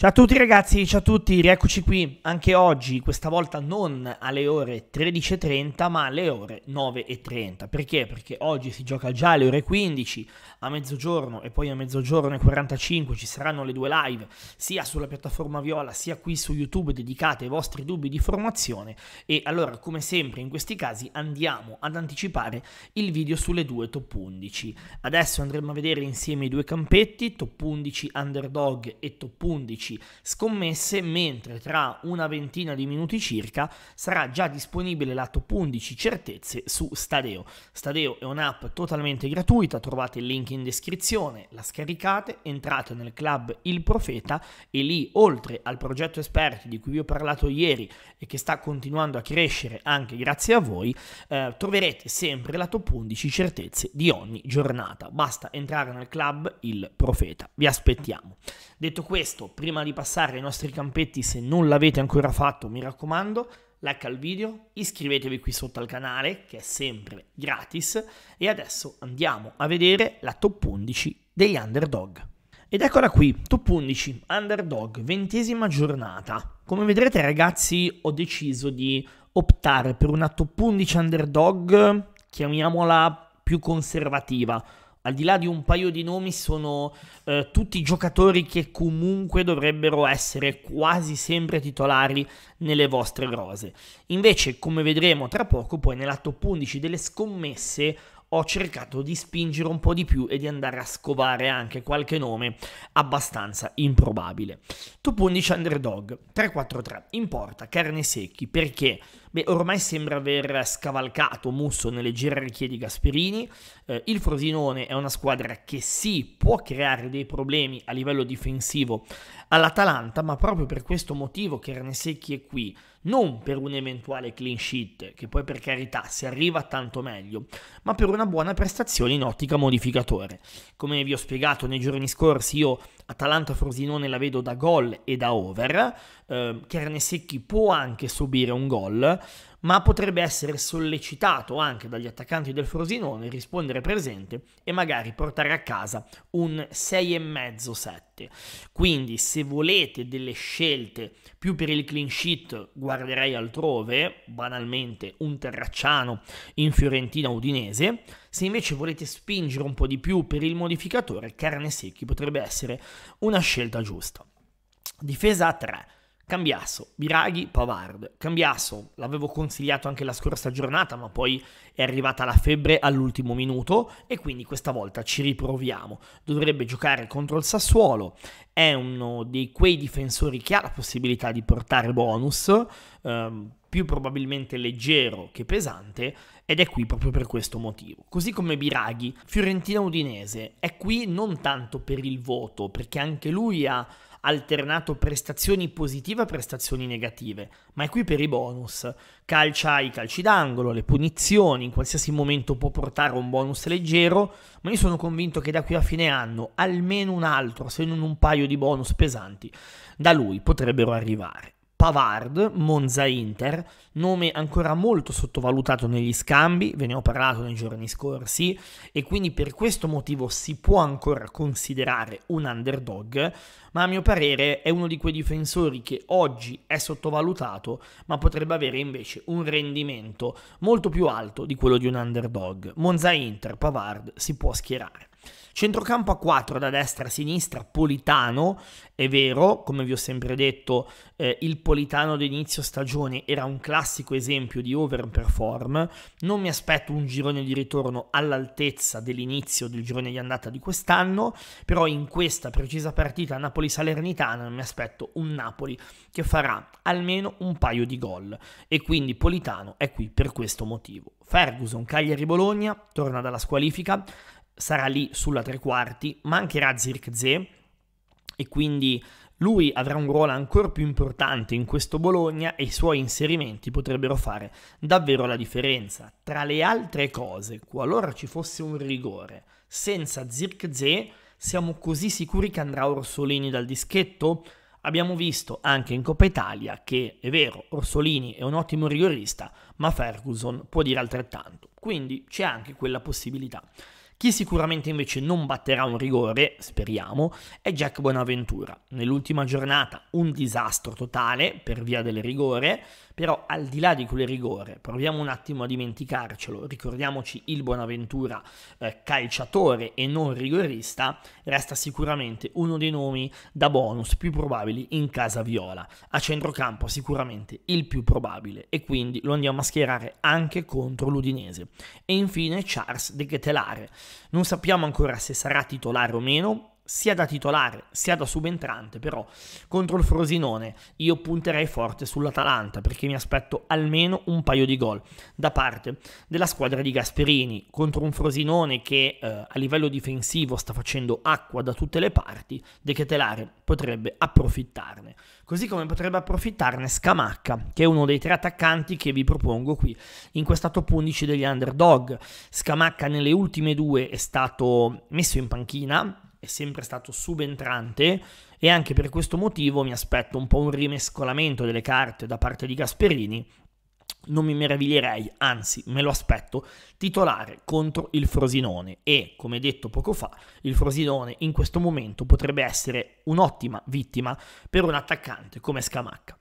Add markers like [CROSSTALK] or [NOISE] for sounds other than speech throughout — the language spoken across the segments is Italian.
Ciao a tutti ragazzi, ciao a tutti, rieccoci qui anche oggi, questa volta non alle ore 13.30 ma alle ore 9.30. Perché? Perché oggi si gioca già alle ore 15, a mezzogiorno e poi a mezzogiorno e 45 ci saranno le due live sia sulla piattaforma Viola sia qui su YouTube dedicate ai vostri dubbi di formazione e allora come sempre in questi casi andiamo ad anticipare il video sulle due top 11. Adesso andremo a vedere insieme i due campetti, top 11 underdog e top 11 15 scommesse, mentre tra una ventina di minuti circa sarà già disponibile la top 11 certezze su Stadeo. Stadeo è un'app totalmente gratuita, trovate il link in descrizione, la scaricate, entrate nel club Il Profeta e lì, oltre al progetto esperti di cui vi ho parlato ieri e che sta continuando a crescere anche grazie a voi, eh, troverete sempre la top 11 certezze di ogni giornata. Basta entrare nel club Il Profeta. Vi aspettiamo. Detto questo, prima prima di passare ai nostri campetti, se non l'avete ancora fatto, mi raccomando, like al video, iscrivetevi qui sotto al canale, che è sempre gratis, e adesso andiamo a vedere la top 11 degli underdog. Ed eccola qui, top 11, underdog, ventesima giornata. Come vedrete ragazzi, ho deciso di optare per una top 11 underdog, chiamiamola più conservativa, al di là di un paio di nomi, sono eh, tutti giocatori che comunque dovrebbero essere quasi sempre titolari nelle vostre rose. Invece, come vedremo tra poco, poi nella top 11 delle scommesse ho cercato di spingere un po' di più e di andare a scovare anche qualche nome abbastanza improbabile. Top 11 underdog 3-4-3 in porta, carne secchi perché Beh, ormai sembra aver scavalcato Musso nelle gerarchie di Gasperini. Eh, il Frosinone è una squadra che sì, può creare dei problemi a livello difensivo all'Atalanta, ma proprio per questo motivo che Ernesecchi è qui, non per un eventuale clean sheet, che poi per carità si arriva tanto meglio, ma per una buona prestazione in ottica modificatore. Come vi ho spiegato nei giorni scorsi, io Atalanta-Frosinone la vedo da gol e da over eh, Kernesecchi può anche subire un gol, ma potrebbe essere sollecitato anche dagli attaccanti del Frosinone rispondere presente e magari portare a casa un 6,5-7. Quindi se volete delle scelte più per il clean sheet guarderei altrove, banalmente un Terracciano in Fiorentina Udinese, se invece volete spingere un po' di più per il modificatore, Carne Secchi potrebbe essere una scelta giusta. Difesa a 3. Cambiasso, Biraghi, Pavard. Cambiasso l'avevo consigliato anche la scorsa giornata, ma poi è arrivata la febbre all'ultimo minuto e quindi questa volta ci riproviamo. Dovrebbe giocare contro il Sassuolo, è uno di quei difensori che ha la possibilità di portare bonus, ehm, più probabilmente leggero che pesante, ed è qui proprio per questo motivo. Così come Biraghi, Fiorentina Udinese, è qui non tanto per il voto, perché anche lui ha alternato prestazioni positive a prestazioni negative, ma è qui per i bonus. Calcia i calci d'angolo, le punizioni, in qualsiasi momento può portare un bonus leggero, ma io sono convinto che da qui a fine anno almeno un altro, se non un paio di bonus pesanti, da lui potrebbero arrivare. Pavard, Monza Inter, nome ancora molto sottovalutato negli scambi, ve ne ho parlato nei giorni scorsi, e quindi per questo motivo si può ancora considerare un underdog, ma a mio parere è uno di quei difensori che oggi è sottovalutato, ma potrebbe avere invece un rendimento molto più alto di quello di un underdog. Monza Inter, Pavard si può schierare. Centrocampo a 4 da destra a sinistra, Politano, è vero, come vi ho sempre detto, eh, il Politano d'inizio stagione era un classico esempio di overperform, non mi aspetto un girone di ritorno all'altezza dell'inizio del girone di andata di quest'anno, però in questa precisa partita Napoli-Salernitana mi aspetto un Napoli che farà almeno un paio di gol e quindi Politano è qui per questo motivo. Ferguson, Cagliari-Bologna, torna dalla squalifica, sarà lì sulla tre quarti, mancherà ancherà Zirkzee e quindi lui avrà un ruolo ancora più importante in questo Bologna e i suoi inserimenti potrebbero fare davvero la differenza. Tra le altre cose, qualora ci fosse un rigore senza Zirkzee, siamo così sicuri che andrà Orsolini dal dischetto? Abbiamo visto anche in Coppa Italia che è vero, Orsolini è un ottimo rigorista, ma Ferguson può dire altrettanto. Quindi c'è anche quella possibilità. Chi sicuramente invece non batterà un rigore, speriamo, è Jack Bonaventura. Nell'ultima giornata un disastro totale per via del rigore, però al di là di quel rigore, proviamo un attimo a dimenticarcelo, ricordiamoci il Bonaventura eh, calciatore e non rigorista, resta sicuramente uno dei nomi da bonus più probabili in casa viola. A centrocampo sicuramente il più probabile e quindi lo andiamo a schierare anche contro l'Udinese. E infine Charles De Ketelare. Non sappiamo ancora se sarà titolare o meno, sia da titolare sia da subentrante, però contro il Frosinone io punterei forte sull'Atalanta perché mi aspetto almeno un paio di gol da parte della squadra di Gasperini contro un Frosinone che eh, a livello difensivo sta facendo acqua da tutte le parti, De Chetelare potrebbe approfittarne. Così come potrebbe approfittarne Scamacca, che è uno dei tre attaccanti che vi propongo qui in questa top 11 degli underdog. Scamacca nelle ultime due è stato messo in panchina è sempre stato subentrante e anche per questo motivo mi aspetto un po' un rimescolamento delle carte da parte di Gasperini. Non mi meraviglierei, anzi me lo aspetto, titolare contro il Frosinone e, come detto poco fa, il Frosinone in questo momento potrebbe essere un'ottima vittima per un attaccante come Scamacca.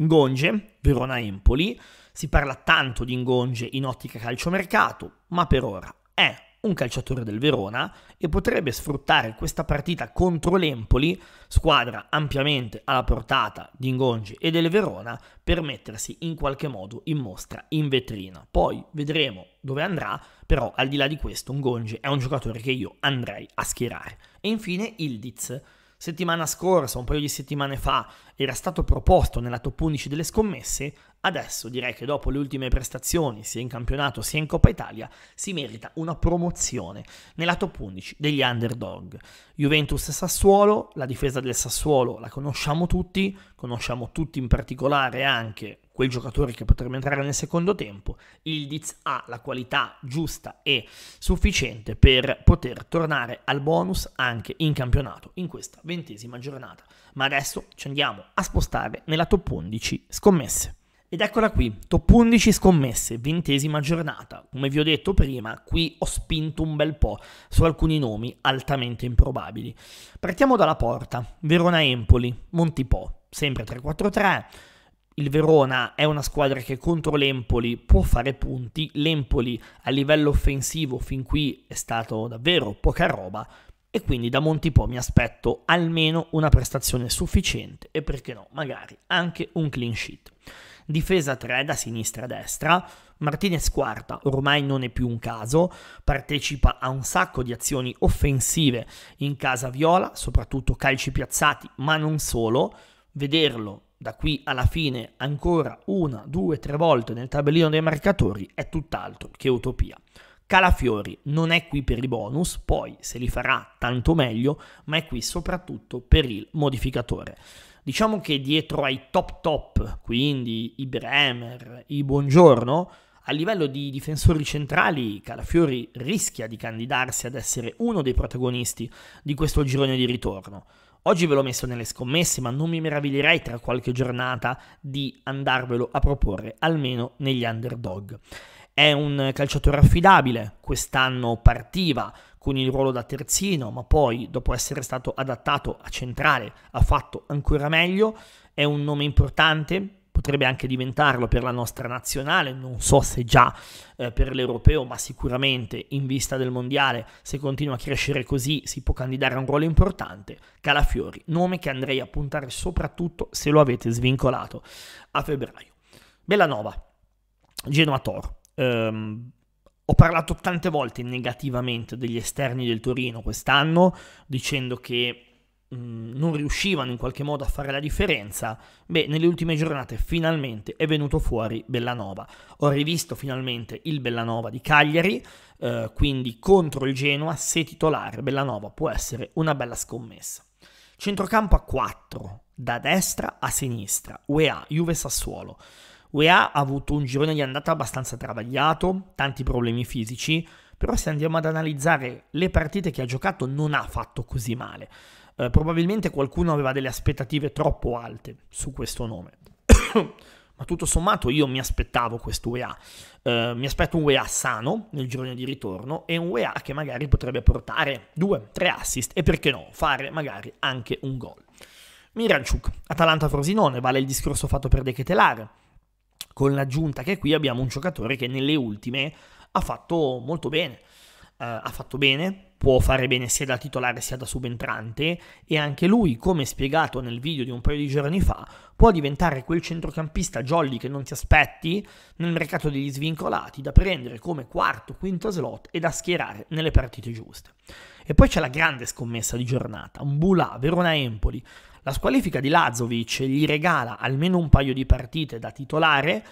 Ngonge, Verona Empoli, si parla tanto di Ngonge in ottica calciomercato, ma per ora è un calciatore del Verona e potrebbe sfruttare questa partita contro l'Empoli, squadra ampiamente alla portata di Ingongi e del Verona, per mettersi in qualche modo in mostra, in vetrina. Poi vedremo dove andrà, però al di là di questo Ingongi è un giocatore che io andrei a schierare. E infine Ildiz. Settimana scorsa, un paio di settimane fa, era stato proposto nella top 11 delle scommesse, Adesso direi che dopo le ultime prestazioni, sia in campionato sia in Coppa Italia, si merita una promozione nella top 11 degli underdog. Juventus e Sassuolo, la difesa del Sassuolo la conosciamo tutti, conosciamo tutti in particolare anche quel giocatore che potrebbe entrare nel secondo tempo, Il Diz ha la qualità giusta e sufficiente per poter tornare al bonus anche in campionato in questa ventesima giornata. Ma adesso ci andiamo a spostare nella top 11 scommesse. Ed eccola qui, top 11 scommesse, ventesima giornata. Come vi ho detto prima, qui ho spinto un bel po' su alcuni nomi altamente improbabili. Partiamo dalla porta, Verona-Empoli, Montipò, sempre 3-4-3. Il Verona è una squadra che contro l'Empoli può fare punti, l'Empoli a livello offensivo fin qui è stato davvero poca roba, e quindi da Montipò mi aspetto almeno una prestazione sufficiente e perché no, magari anche un clean sheet difesa 3 da sinistra a destra. Martinez quarta, ormai non è più un caso, partecipa a un sacco di azioni offensive in casa viola, soprattutto calci piazzati, ma non solo. Vederlo da qui alla fine ancora una, due, tre volte nel tabellino dei marcatori è tutt'altro che utopia. Calafiori non è qui per i bonus, poi se li farà tanto meglio, ma è qui soprattutto per il modificatore. Diciamo che dietro ai top top, quindi i Bremer, i Buongiorno, a livello di difensori centrali, Calafiori rischia di candidarsi ad essere uno dei protagonisti di questo girone di ritorno. Oggi ve l'ho messo nelle scommesse, ma non mi meraviglierei tra qualche giornata di andarvelo a proporre almeno negli underdog. È un calciatore affidabile, quest'anno partiva con il ruolo da terzino, ma poi dopo essere stato adattato a centrale ha fatto ancora meglio, è un nome importante, potrebbe anche diventarlo per la nostra nazionale, non so se già eh, per l'europeo, ma sicuramente in vista del mondiale, se continua a crescere così, si può candidare a un ruolo importante. Calafiori, nome che andrei a puntare soprattutto se lo avete svincolato a febbraio. Bellanova, Genoa Toro. Um, ho parlato tante volte negativamente degli esterni del Torino quest'anno, dicendo che mh, mm, non riuscivano in qualche modo a fare la differenza. Beh, nelle ultime giornate finalmente è venuto fuori Bellanova. Ho rivisto finalmente il Bellanova di Cagliari, eh, quindi contro il Genoa, se titolare Bellanova può essere una bella scommessa. Centrocampo a 4, da destra a sinistra, UEA, Juve Sassuolo. UEA ha avuto un girone di andata abbastanza travagliato, tanti problemi fisici, però se andiamo ad analizzare le partite che ha giocato non ha fatto così male. Eh, probabilmente qualcuno aveva delle aspettative troppo alte su questo nome. [COUGHS] Ma tutto sommato io mi aspettavo questo UEA. Eh, mi aspetto un UEA sano nel girone di ritorno e un UEA che magari potrebbe portare 2-3 assist e perché no, fare magari anche un gol. Miranchuk, Atalanta-Frosinone, vale il discorso fatto per De Ketelare con l'aggiunta che qui abbiamo un giocatore che nelle ultime ha fatto molto bene. Uh, ha fatto bene, può fare bene sia da titolare sia da subentrante e anche lui, come spiegato nel video di un paio di giorni fa, può diventare quel centrocampista jolly che non ti aspetti nel mercato degli svincolati, da prendere come quarto, quinto slot e da schierare nelle partite giuste. E poi c'è la grande scommessa di giornata, un Bula, Verona-Empoli. La squalifica di Lazovic gli regala almeno un paio di partite da titolare.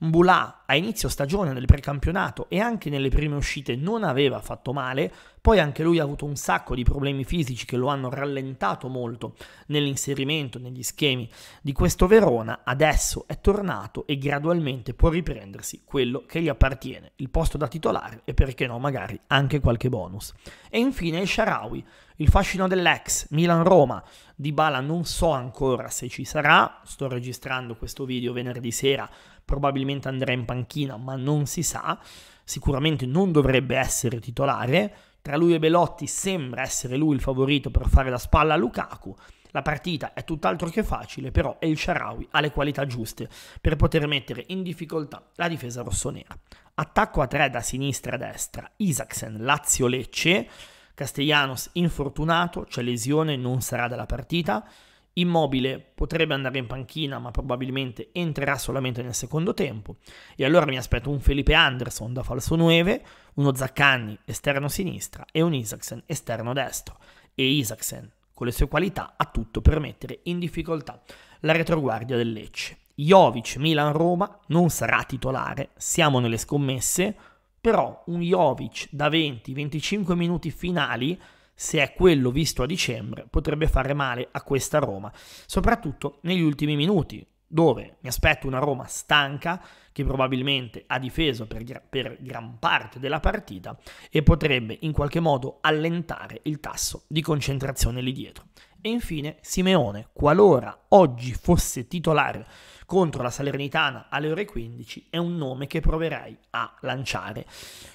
Mbula a inizio stagione nel precampionato e anche nelle prime uscite non aveva fatto male, poi anche lui ha avuto un sacco di problemi fisici che lo hanno rallentato molto nell'inserimento, negli schemi di questo questo Verona adesso è tornato e gradualmente può riprendersi quello che gli appartiene, il posto da titolare e perché no magari anche qualche bonus. E infine il Sharawi, il fascino dell'ex Milan-Roma di Bala non so ancora se ci sarà, sto registrando questo video venerdì sera, probabilmente andrà in panchina ma non si sa, sicuramente non dovrebbe essere titolare, tra lui e Belotti sembra essere lui il favorito per fare la spalla a Lukaku, la partita è tutt'altro che facile, però El Sharawi ha le qualità giuste per poter mettere in difficoltà la difesa rossonera. Attacco a tre da sinistra a destra, Isaacsen, Lazio Lecce, Castellanos infortunato, c'è cioè lesione, non sarà della partita. Immobile potrebbe andare in panchina, ma probabilmente entrerà solamente nel secondo tempo. E allora mi aspetto un Felipe Anderson da falso 9, uno Zaccanni esterno sinistra e un Isaacsen esterno destro. E Isaacsen con le sue qualità ha tutto per mettere in difficoltà la retroguardia del Lecce. Jovic Milan-Roma non sarà titolare, siamo nelle scommesse, però un Jovic da 20-25 minuti finali, se è quello visto a dicembre, potrebbe fare male a questa Roma, soprattutto negli ultimi minuti dove mi aspetto una Roma stanca che probabilmente ha difeso per, per, gran parte della partita e potrebbe in qualche modo allentare il tasso di concentrazione lì dietro. E infine Simeone, qualora oggi fosse titolare contro la Salernitana alle ore 15, è un nome che proverai a lanciare.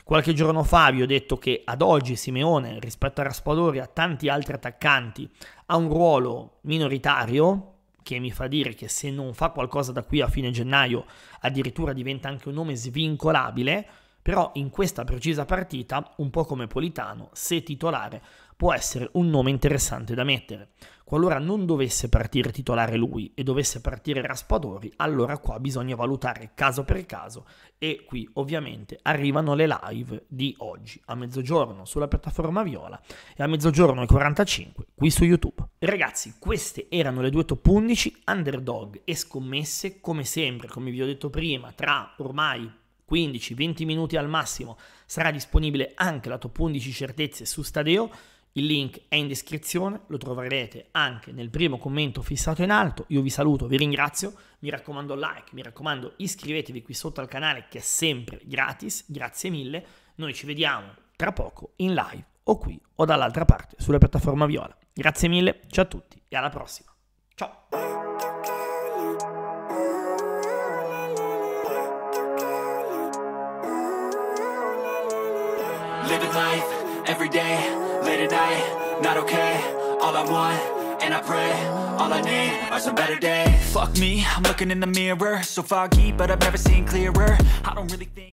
Qualche giorno fa vi ho detto che ad oggi Simeone, rispetto a Raspadori e a tanti altri attaccanti, ha un ruolo minoritario, che mi fa dire che se non fa qualcosa da qui a fine gennaio addirittura diventa anche un nome svincolabile, però in questa precisa partita, un po' come Politano, se titolare può essere un nome interessante da mettere. Qualora non dovesse partire titolare lui e dovesse partire Raspadori, allora qua bisogna valutare caso per caso e qui ovviamente arrivano le live di oggi a mezzogiorno sulla piattaforma Viola e a mezzogiorno e 45 qui su YouTube. Ragazzi, queste erano le due top 11 underdog e scommesse come sempre, come vi ho detto prima, tra ormai 15-20 minuti al massimo sarà disponibile anche la top 11 certezze su Stadeo il link è in descrizione, lo troverete anche nel primo commento fissato in alto. Io vi saluto, vi ringrazio, mi raccomando like, mi raccomando iscrivetevi qui sotto al canale che è sempre gratis, grazie mille. Noi ci vediamo tra poco in live o qui o dall'altra parte sulla piattaforma Viola. Grazie mille, ciao a tutti e alla prossima. Ciao! every day Late at night, not okay All I want, and I pray All I need are some better days Fuck me, I'm looking in the mirror So foggy, but I've never seen clearer I don't really think